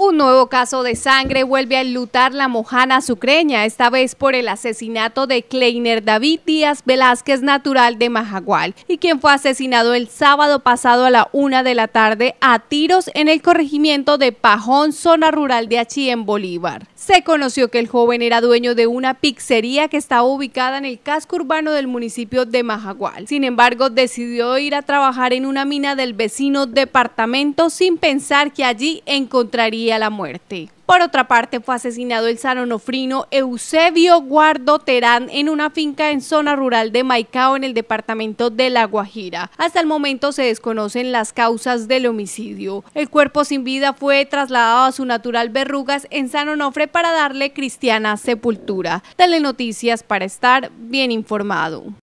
Un nuevo caso de sangre vuelve a enlutar la mojana sucreña, esta vez por el asesinato de Kleiner David Díaz Velázquez, natural de Majagual, y quien fue asesinado el sábado pasado a la una de la tarde a tiros en el corregimiento de Pajón, zona rural de Achí, en Bolívar. Se conoció que el joven era dueño de una pizzería que estaba ubicada en el casco urbano del municipio de Majagual. Sin embargo, decidió ir a trabajar en una mina del vecino departamento sin pensar que allí encontraría la muerte. Por otra parte, fue asesinado el sanonofrino Eusebio Guardo Terán en una finca en zona rural de Maicao, en el departamento de La Guajira. Hasta el momento se desconocen las causas del homicidio. El cuerpo sin vida fue trasladado a su natural verrugas en San para darle cristiana sepultura. noticias para estar bien informado.